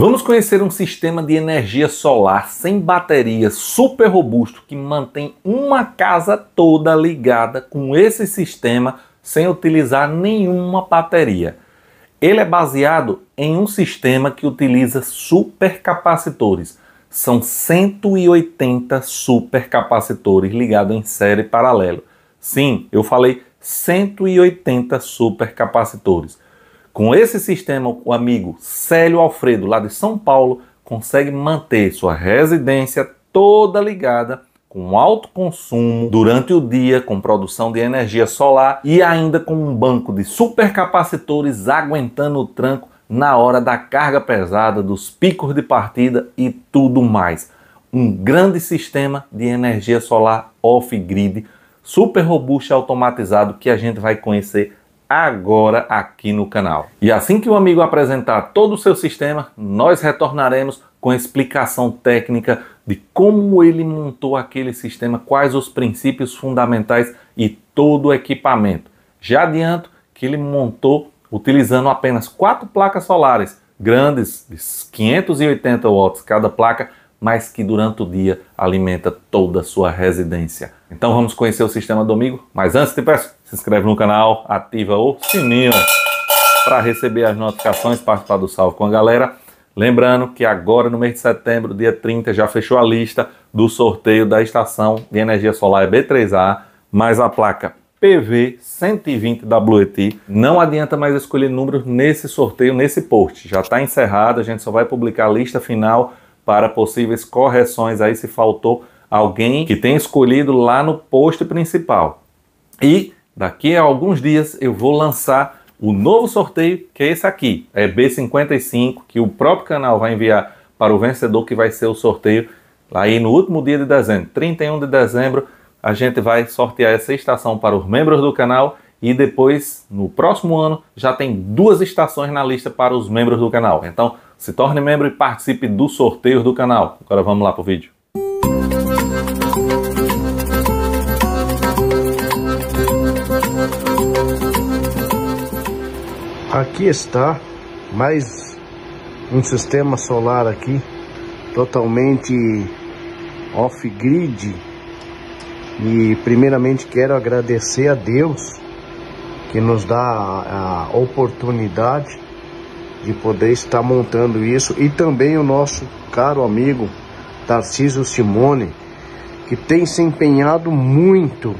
Vamos conhecer um sistema de energia solar sem bateria super robusto que mantém uma casa toda ligada com esse sistema sem utilizar nenhuma bateria. Ele é baseado em um sistema que utiliza supercapacitores. São 180 supercapacitores ligados em série paralelo. Sim, eu falei 180 supercapacitores. Com esse sistema, o amigo Célio Alfredo, lá de São Paulo, consegue manter sua residência toda ligada com alto consumo durante o dia, com produção de energia solar e ainda com um banco de supercapacitores aguentando o tranco na hora da carga pesada, dos picos de partida e tudo mais. Um grande sistema de energia solar off-grid, super robusto e automatizado que a gente vai conhecer agora aqui no canal. E assim que o amigo apresentar todo o seu sistema, nós retornaremos com a explicação técnica de como ele montou aquele sistema, quais os princípios fundamentais e todo o equipamento. Já adianto que ele montou utilizando apenas quatro placas solares grandes, de 580 watts cada placa, mas que durante o dia alimenta toda a sua residência. Então vamos conhecer o sistema do amigo, mas antes te peço se inscreve no canal, ativa o sininho para receber as notificações, participar do salve com a galera. Lembrando que agora no mês de setembro, dia 30, já fechou a lista do sorteio da estação de energia solar B3A, mais a placa PV 120 WET. Não adianta mais escolher números nesse sorteio, nesse post. Já está encerrado, a gente só vai publicar a lista final para possíveis correções aí se faltou alguém que tenha escolhido lá no post principal. E Daqui a alguns dias eu vou lançar o novo sorteio, que é esse aqui, é B55, que o próprio canal vai enviar para o vencedor, que vai ser o sorteio aí no último dia de dezembro, 31 de dezembro, a gente vai sortear essa estação para os membros do canal e depois, no próximo ano, já tem duas estações na lista para os membros do canal. Então, se torne membro e participe dos sorteios do canal. Agora vamos lá para o vídeo. Aqui está mais um sistema solar aqui totalmente off-grid e primeiramente quero agradecer a Deus que nos dá a oportunidade de poder estar montando isso e também o nosso caro amigo Tarcísio Simone que tem se empenhado muito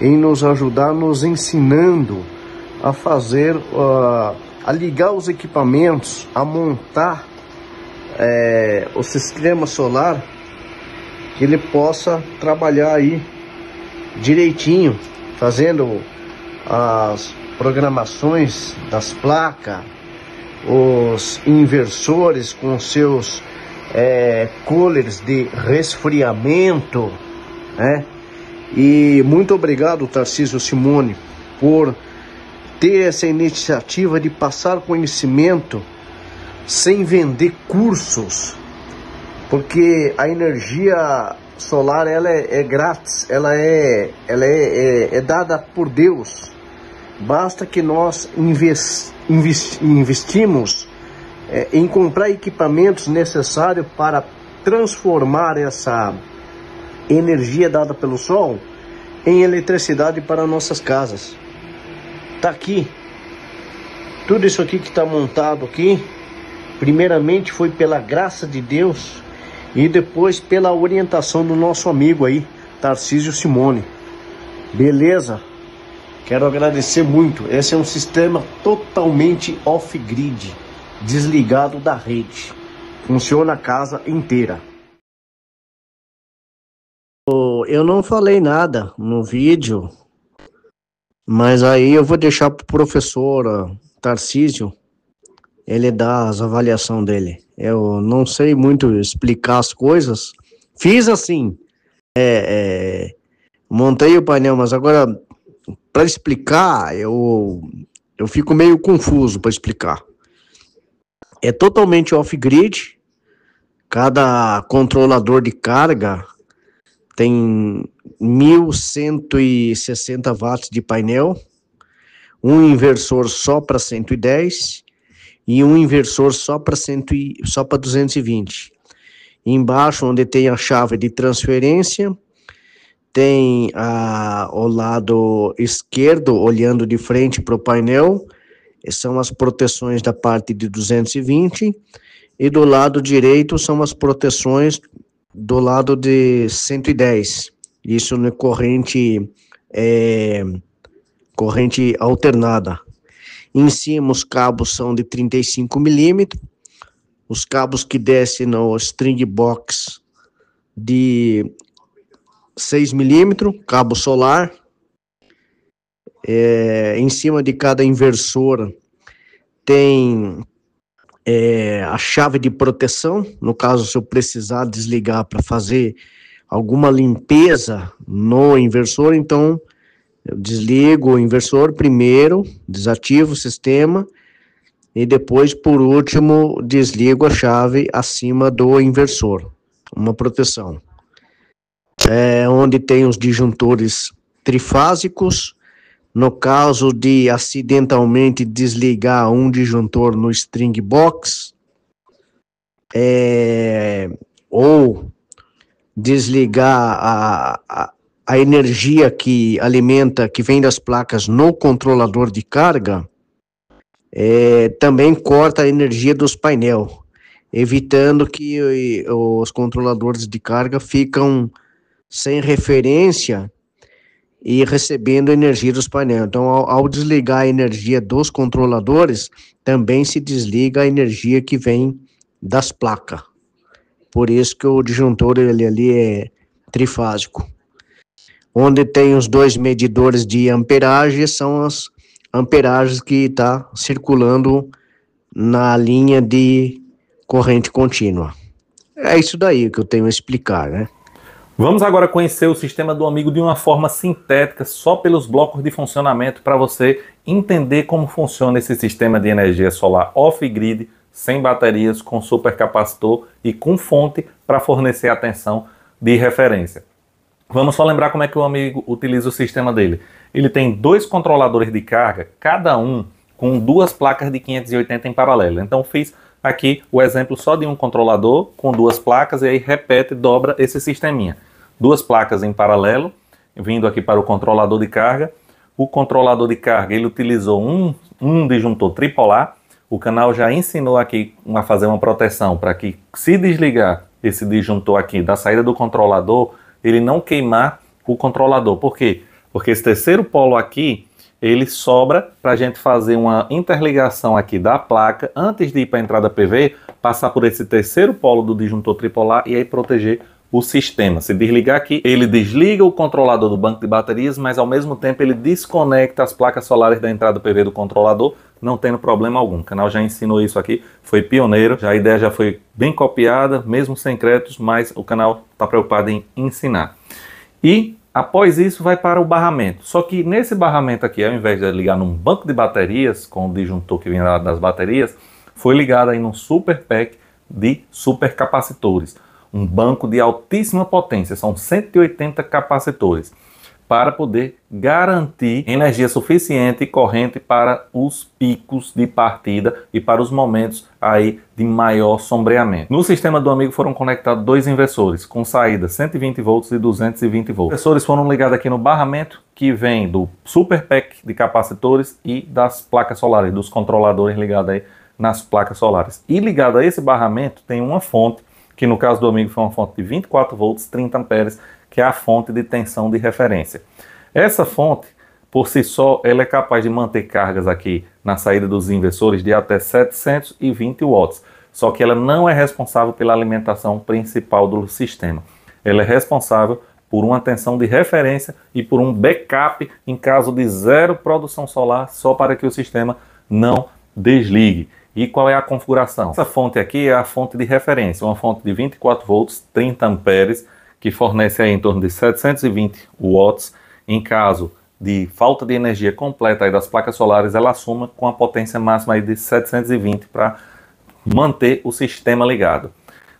em nos ajudar, nos ensinando a fazer, uh, a ligar os equipamentos, a montar é, o sistema solar, que ele possa trabalhar aí direitinho, fazendo as programações das placas, os inversores com seus é, coolers de resfriamento, né? E muito obrigado, Tarcísio Simone, por ter essa iniciativa de passar conhecimento sem vender cursos, porque a energia solar ela é, é grátis, ela, é, ela é, é, é, dada por Deus. Basta que nós invest, invest, investimos é, em comprar equipamentos necessários para transformar essa energia dada pelo sol em eletricidade para nossas casas. Tá aqui. Tudo isso aqui que tá montado aqui, primeiramente foi pela graça de Deus e depois pela orientação do nosso amigo aí, Tarcísio Simone. Beleza? Quero agradecer muito. Esse é um sistema totalmente off-grid, desligado da rede. Funciona a casa inteira. Eu não falei nada no vídeo mas aí eu vou deixar para o professor Tarcísio ele dá as avaliação dele. Eu não sei muito explicar as coisas. Fiz assim, é, é, montei o painel, mas agora para explicar eu eu fico meio confuso para explicar. É totalmente off-grid. Cada controlador de carga tem 1160 watts de painel, um inversor só para 110 e um inversor só para só para 220. Embaixo onde tem a chave de transferência, tem a, ah, o lado esquerdo olhando de frente para o painel, eh, são as proteções da parte de 220 e do lado direito são as proteções do lado de 110. Isso na corrente, é, corrente alternada. Em cima, os cabos são de 35 milímetros. Os cabos que descem no string box de 6 milímetros, cabo solar. É, em cima de cada inversora tem é, a chave de proteção. No caso, se eu precisar desligar para fazer alguma limpeza no inversor, então eu desligo o inversor primeiro, desativo o sistema e depois, por último, desligo a chave acima do inversor, uma proteção. É onde tem os disjuntores trifásicos. No caso de acidentalmente desligar um disjuntor no string box, é, ou desligar a, a, a energia que alimenta, que vem das placas no controlador de carga, é, também corta a energia dos painel, evitando que os controladores de carga ficam sem referência e recebendo energia dos painéis. Então, ao, ao, desligar a energia dos controladores, também se desliga a energia que vem das placas. Por isso que o disjuntor ele ali é trifásico. Onde tem os dois medidores de amperagem são as amperagens que está circulando na linha de corrente contínua. É isso daí que eu tenho a explicar, né? Vamos agora conhecer o sistema do amigo de uma forma sintética, só pelos blocos de funcionamento, para você entender como funciona esse sistema de energia solar off-grid sem baterias, com supercapacitor e com fonte para fornecer a tensão de referência. Vamos só lembrar como é que o amigo utiliza o sistema dele. Ele tem dois controladores de carga, cada um com duas placas de 580 em paralelo. Então fiz aqui o exemplo só de um controlador com duas placas e aí repete, e dobra esse sisteminha. Duas placas em paralelo, vindo aqui para o controlador de carga. O controlador de carga ele utilizou um, um disjuntor tripolar o canal já ensinou aqui a fazer uma proteção para que, se desligar esse disjuntor aqui da saída do controlador, ele não queimar o controlador. Por quê? Porque esse terceiro polo aqui, ele sobra para a gente fazer uma interligação aqui da placa, antes de ir para a entrada PV, passar por esse terceiro polo do disjuntor tripolar e aí proteger o sistema. Se desligar aqui, ele desliga o controlador do banco de baterias, mas ao mesmo tempo ele desconecta as placas solares da entrada PV do controlador não tendo problema algum. O canal já ensinou isso aqui, foi pioneiro, já a ideia já foi bem copiada, mesmo sem créditos, mas o canal está preocupado em ensinar. E após isso vai para o barramento. Só que nesse barramento aqui, ao invés de ligar num banco de baterias, com o disjuntor que vinha das baterias, foi ligado aí num super pack de supercapacitores. Um banco de altíssima potência, são 180 capacitores para poder garantir energia suficiente e corrente para os picos de partida e para os momentos aí de maior sombreamento. No sistema do amigo foram conectados dois inversores com saída 120 volts e 220 volts. Os inversores foram ligados aqui no barramento que vem do super pack de capacitores e das placas solares, dos controladores ligados aí nas placas solares. E ligado a esse barramento tem uma fonte que no caso do amigo foi uma fonte de 24 volts, 30 amperes que é a fonte de tensão de referência. Essa fonte, por si só, ela é capaz de manter cargas aqui na saída dos inversores de até 720 watts, só que ela não é responsável pela alimentação principal do sistema. Ela é responsável por uma tensão de referência e por um backup em caso de zero produção solar, só para que o sistema não desligue. E qual é a configuração? Essa fonte aqui é a fonte de referência, uma fonte de 24 volts, 30 amperes, que fornece aí em torno de 720 watts. Em caso de falta de energia completa aí das placas solares, ela assuma com a potência máxima aí de 720 para manter o sistema ligado.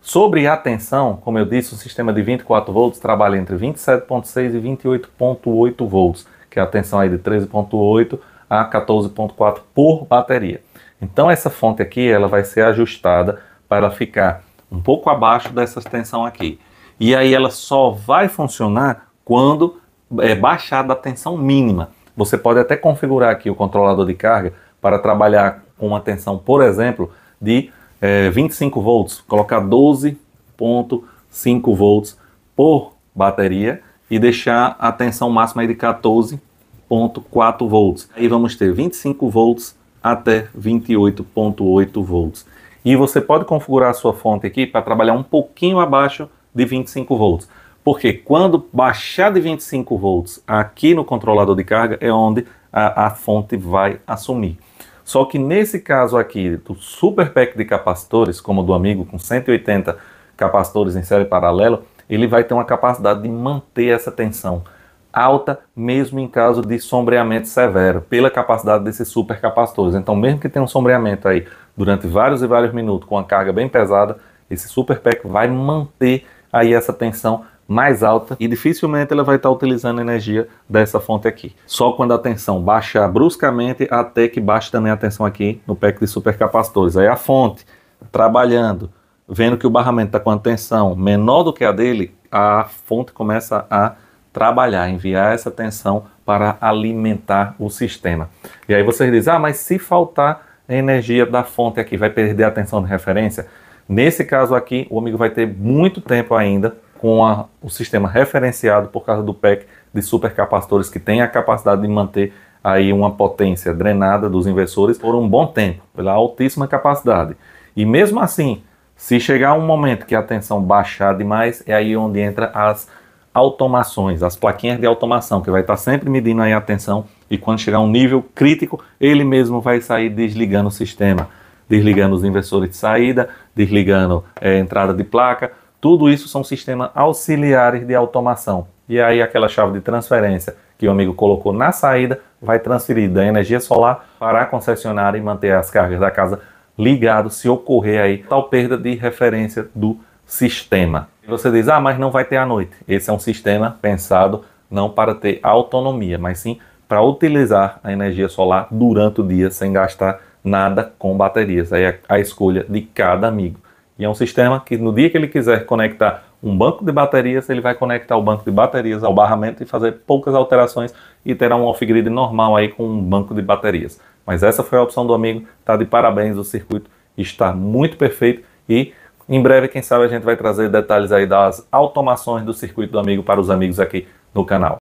Sobre a tensão, como eu disse, o sistema de 24 volts trabalha entre 27.6 e 28.8 volts, que é a tensão aí de 13.8 a 14.4 por bateria. Então essa fonte aqui, ela vai ser ajustada para ficar um pouco abaixo dessa tensão aqui. E aí ela só vai funcionar quando é baixada a tensão mínima. Você pode até configurar aqui o controlador de carga para trabalhar com uma tensão, por exemplo, de é, 25 volts, colocar 12.5 volts por bateria e deixar a tensão máxima de 14.4 volts. Aí vamos ter 25 volts até 28.8 volts. E você pode configurar a sua fonte aqui para trabalhar um pouquinho abaixo de 25 volts. Porque quando baixar de 25 volts aqui no controlador de carga é onde a, a fonte vai assumir. Só que nesse caso aqui do super pack de capacitores, como do amigo com 180 capacitores em série paralelo, ele vai ter uma capacidade de manter essa tensão alta, mesmo em caso de sombreamento severo, pela capacidade desses super capacitores. Então, mesmo que tenha um sombreamento aí durante vários e vários minutos com a carga bem pesada, esse super pack vai manter aí essa tensão mais alta e dificilmente ela vai estar utilizando energia dessa fonte aqui. Só quando a tensão baixa bruscamente até que baixe também a tensão aqui no pack de supercapacitores. Aí a fonte trabalhando, vendo que o barramento está com a tensão menor do que a dele, a fonte começa a trabalhar, enviar essa tensão para alimentar o sistema. E aí vocês dizem, ah, mas se faltar energia da fonte aqui, vai perder a tensão de referência? Nesse caso aqui, o amigo vai ter muito tempo ainda com a, o sistema referenciado por causa do PEC de supercapacitores que tem a capacidade de manter aí uma potência drenada dos inversores por um bom tempo, pela altíssima capacidade. E mesmo assim, se chegar um momento que a tensão baixar demais, é aí onde entra as automações, as plaquinhas de automação, que vai estar sempre medindo aí a tensão e quando chegar um nível crítico, ele mesmo vai sair desligando o sistema desligando os inversores de saída, desligando é, entrada de placa. Tudo isso são sistemas auxiliares de automação. E aí aquela chave de transferência que o amigo colocou na saída vai transferir da energia solar para a concessionária e manter as cargas da casa ligado se ocorrer aí tal perda de referência do sistema. Você diz: "Ah, mas não vai ter à noite". Esse é um sistema pensado não para ter autonomia, mas sim para utilizar a energia solar durante o dia sem gastar nada com baterias. Aí é a escolha de cada amigo. E é um sistema que no dia que ele quiser conectar um banco de baterias, ele vai conectar o banco de baterias ao barramento e fazer poucas alterações e terá um off-grid normal aí com um banco de baterias. Mas essa foi a opção do amigo, tá de parabéns, o circuito está muito perfeito e em breve, quem sabe, a gente vai trazer detalhes aí das automações do circuito do amigo para os amigos aqui no canal.